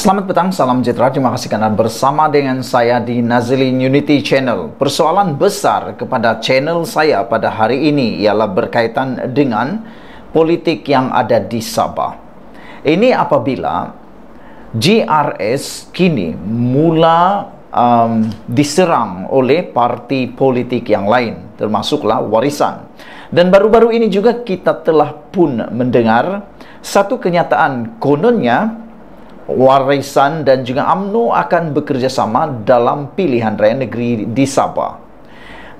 Selamat petang, salam sejahtera. Terima kasih karena bersama dengan saya di Nazilin Unity Channel. Persoalan besar kepada channel saya pada hari ini ialah berkaitan dengan politik yang ada di Sabah. Ini apabila GRS kini mula um, diserang oleh parti politik yang lain termasuklah warisan. Dan baru-baru ini juga kita telah pun mendengar satu kenyataan kononnya warisan dan juga AMNO akan bekerjasama dalam pilihan raya negeri di Sabah.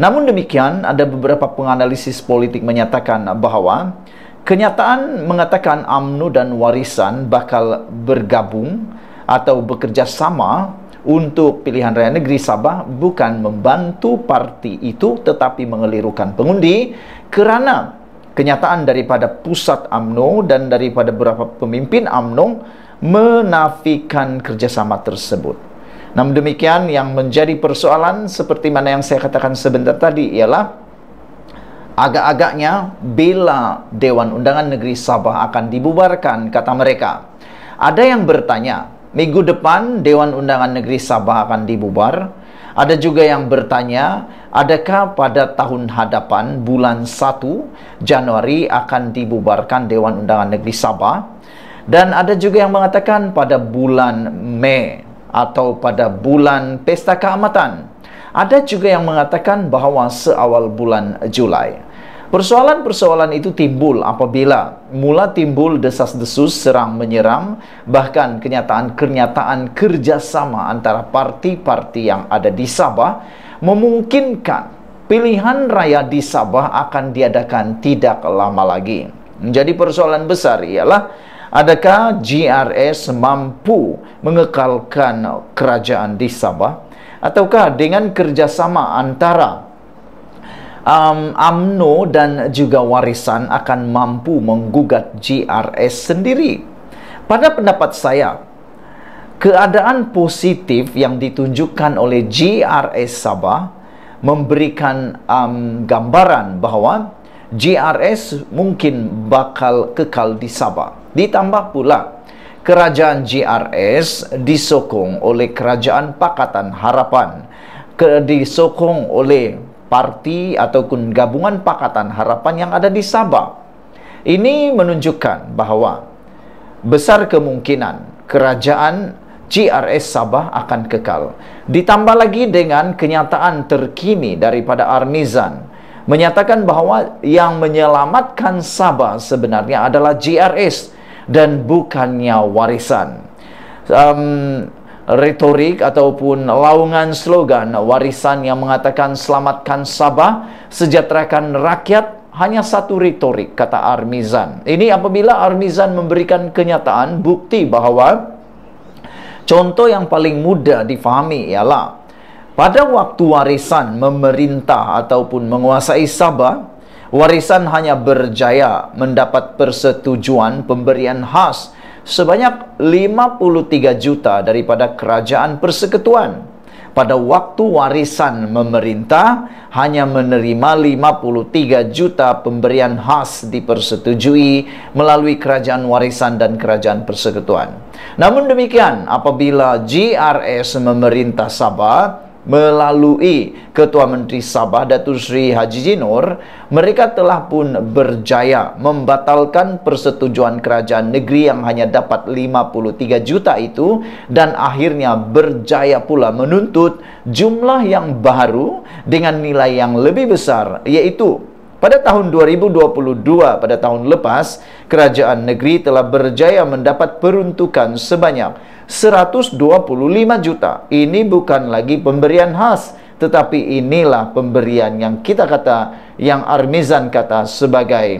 Namun demikian, ada beberapa penganalisis politik menyatakan bahawa kenyataan mengatakan AMNO dan warisan bakal bergabung atau bekerjasama untuk pilihan raya negeri Sabah bukan membantu parti itu tetapi mengelirukan pengundi kerana kenyataan daripada pusat AMNO dan daripada beberapa pemimpin AMNO menafikan kerjasama tersebut. Namun demikian yang menjadi persoalan seperti mana yang saya katakan sebentar tadi ialah agak-agaknya bila Dewan Undangan Negeri Sabah akan dibubarkan kata mereka. Ada yang bertanya, minggu depan Dewan Undangan Negeri Sabah akan dibubar? Ada juga yang bertanya, adakah pada tahun hadapan bulan 1 Januari akan dibubarkan Dewan Undangan Negeri Sabah? Dan ada juga yang mengatakan pada bulan Mei atau pada bulan Pesta Keamatan. Ada juga yang mengatakan bahawa seawal bulan Julai. Persoalan-persoalan itu timbul apabila mula timbul desas-desus serang menyerang bahkan kenyataan-kenyataan kerjasama antara parti-parti yang ada di Sabah memungkinkan pilihan raya di Sabah akan diadakan tidak lama lagi. Menjadi persoalan besar ialah adakah GRS mampu mengekalkan kerajaan di Sabah ataukah dengan kerjasama antara um, AMNO dan juga warisan akan mampu menggugat GRS sendiri pada pendapat saya keadaan positif yang ditunjukkan oleh GRS Sabah memberikan um, gambaran bahawa GRS mungkin bakal kekal di Sabah. Ditambah pula, kerajaan GRS disokong oleh kerajaan Pakatan Harapan. Ke disokong oleh parti ataupun gabungan Pakatan Harapan yang ada di Sabah. Ini menunjukkan bahawa besar kemungkinan kerajaan GRS Sabah akan kekal. Ditambah lagi dengan kenyataan terkini daripada Armizan menyatakan bahawa yang menyelamatkan Sabah sebenarnya adalah GRS dan bukannya warisan. Um, retorik ataupun laungan slogan warisan yang mengatakan selamatkan Sabah, sejahterakan rakyat hanya satu retorik kata Armizan. Ini apabila Armizan memberikan kenyataan bukti bahawa contoh yang paling mudah difahami ialah pada waktu warisan memerintah ataupun menguasai Sabah, Warisan hanya berjaya mendapat persetujuan pemberian khas sebanyak 53 juta daripada kerajaan persekutuan. Pada waktu warisan memerintah hanya menerima 53 juta pemberian khas dipersetujui melalui kerajaan warisan dan kerajaan persekutuan. Namun demikian apabila GRS memerintah Sabah melalui Ketua Menteri Sabah Datu Sri Haji Jinur mereka telah pun berjaya membatalkan persetujuan kerajaan negeri yang hanya dapat 53 juta itu dan akhirnya berjaya pula menuntut jumlah yang baru dengan nilai yang lebih besar iaitu pada tahun 2022 pada tahun lepas kerajaan negeri telah berjaya mendapat peruntukan sebanyak 125 juta. Ini bukan lagi pemberian khas, tetapi inilah pemberian yang kita kata, yang Armizan kata sebagai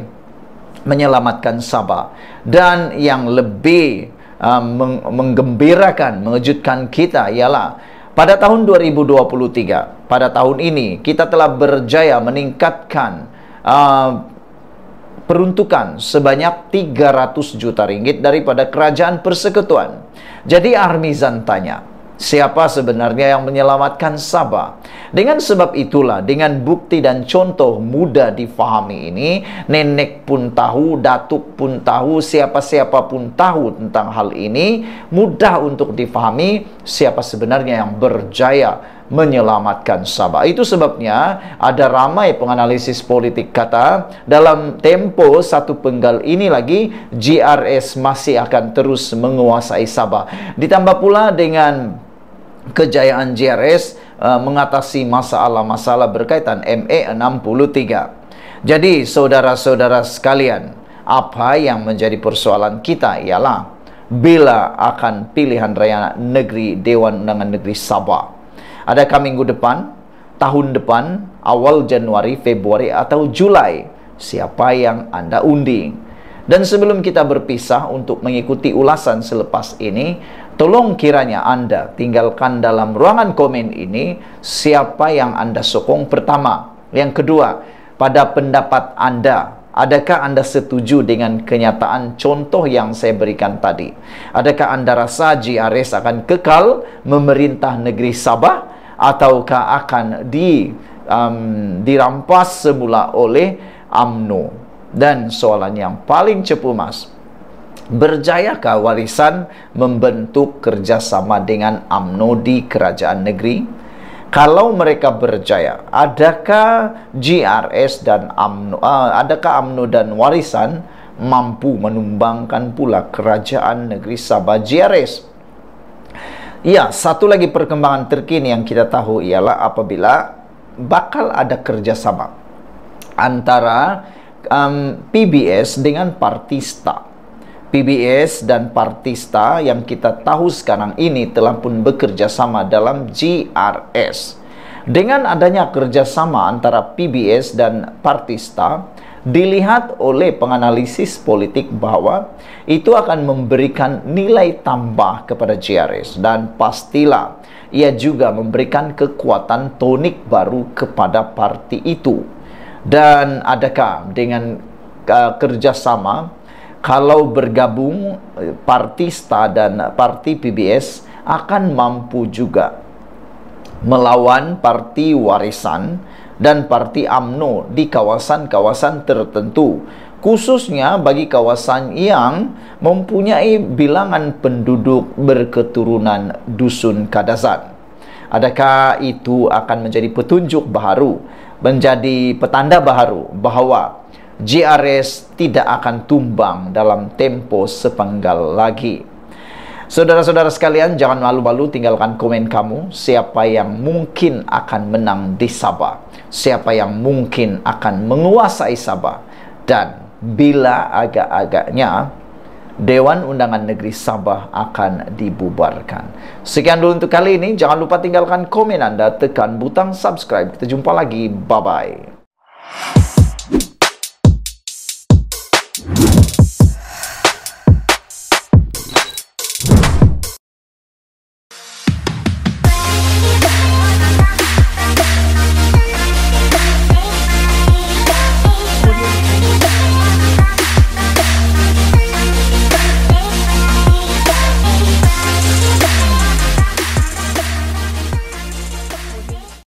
menyelamatkan Sabah. Dan yang lebih uh, meng menggembirakan, mengejutkan kita ialah pada tahun 2023, pada tahun ini kita telah berjaya meningkatkan uh, peruntukan sebanyak 300 juta ringgit daripada kerajaan persekutuan. Jadi Armizan tanya, siapa sebenarnya yang menyelamatkan Sabah? Dengan sebab itulah, dengan bukti dan contoh mudah difahami ini, nenek pun tahu, datuk pun tahu, siapa-siapa pun tahu tentang hal ini, mudah untuk difahami siapa sebenarnya yang berjaya menyelamatkan Sabah. Itu sebabnya ada ramai penganalisis politik kata dalam tempo satu penggal ini lagi GRS masih akan terus menguasai Sabah. Ditambah pula dengan kejayaan GRS uh, eh, mengatasi masalah-masalah berkaitan ME63. Jadi saudara-saudara sekalian, apa yang menjadi persoalan kita ialah bila akan pilihan raya negeri Dewan Undangan Negeri Sabah? Adakah minggu depan, tahun depan, awal Januari, Februari, atau Juli? Siapa yang Anda unding? Dan sebelum kita berpisah untuk mengikuti ulasan selepas ini, tolong kiranya Anda tinggalkan dalam ruangan komen ini siapa yang Anda sokong pertama. Yang kedua, pada pendapat Anda, adakah Anda setuju dengan kenyataan contoh yang saya berikan tadi? Adakah Anda rasa GRS akan kekal memerintah negeri Sabah? ataukah akan di um, dirampas semula oleh AMNO dan soalan yang paling cepu mas berjayakah warisan membentuk kerjasama dengan AMNO di kerajaan negeri kalau mereka berjaya adakah GRS dan AMNO uh, adakah AMNO dan warisan mampu menumbangkan pula kerajaan negeri Sabah GRS Ya satu lagi perkembangan terkini yang kita tahu ialah apabila bakal ada kerjasama antara um, PBS dengan Partista. PBS dan Partista yang kita tahu sekarang ini telah pun bekerja sama dalam GRS. Dengan adanya kerjasama antara PBS dan Partista, dilihat oleh penganalisis politik bahwa itu akan memberikan nilai tambah kepada GRS dan pastilah ia juga memberikan kekuatan tonik baru kepada parti itu. Dan adakah dengan uh, kerjasama kalau bergabung eh, parti STA dan parti PBS akan mampu juga melawan parti warisan dan parti AMNO di kawasan-kawasan tertentu khususnya bagi kawasan yang mempunyai bilangan penduduk berketurunan dusun kadazan adakah itu akan menjadi petunjuk baru menjadi petanda baru bahawa JRS tidak akan tumbang dalam tempo sepenggal lagi Saudara-saudara sekalian, jangan malu-malu tinggalkan komen kamu siapa yang mungkin akan menang di Sabah, siapa yang mungkin akan menguasai Sabah dan bila agak-agaknya Dewan Undangan Negeri Sabah akan dibubarkan. Sekian dulu untuk kali ini. Jangan lupa tinggalkan komen Anda, tekan butang subscribe. Kita jumpa lagi. Bye-bye.